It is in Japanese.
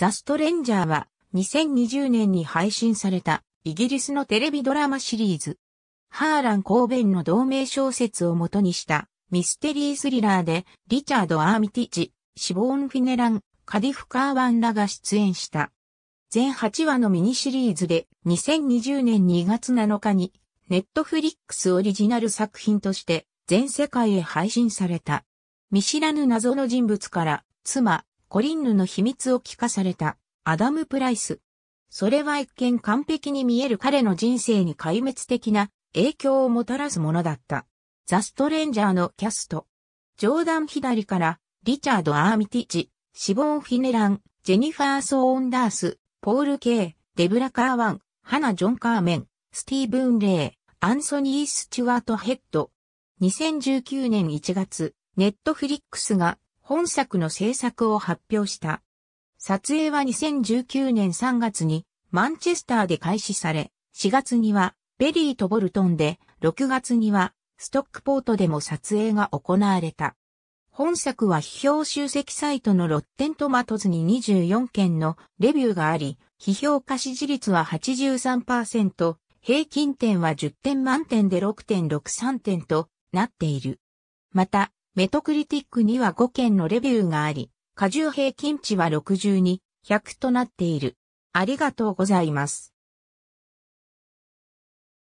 ザ・ストレンジャーは2020年に配信されたイギリスのテレビドラマシリーズ。ハーラン・コーベンの同名小説を元にしたミステリースリラーでリチャード・アーミティチ、シボーン・フィネラン、カディフ・カーワンらが出演した。全8話のミニシリーズで2020年2月7日にネットフリックスオリジナル作品として全世界へ配信された。見知らぬ謎の人物から妻、コリンヌの秘密を聞かされた、アダム・プライス。それは一見完璧に見える彼の人生に壊滅的な影響をもたらすものだった。ザ・ストレンジャーのキャスト。ジョーダン左から、リチャード・アーミティチ、シボン・フィネラン、ジェニファー・ソーンダース、ポール・ケイ、デブラ・カーワン、ハナ・ジョン・カーメン、スティーブン・レイ、アンソニー・スチュワート・ヘッド。2019年1月、ネットフリックスが本作の制作を発表した。撮影は2019年3月にマンチェスターで開始され、4月にはベリーとボルトンで、6月にはストックポートでも撮影が行われた。本作は批評集積サイトのロッテントマトズに24件のレビューがあり、批評可支持率は83%、平均点は10点満点で6.63点となっている。また、メトクリティックには5件のレビューがあり、過重平均値は62、100となっている。ありがとうございます。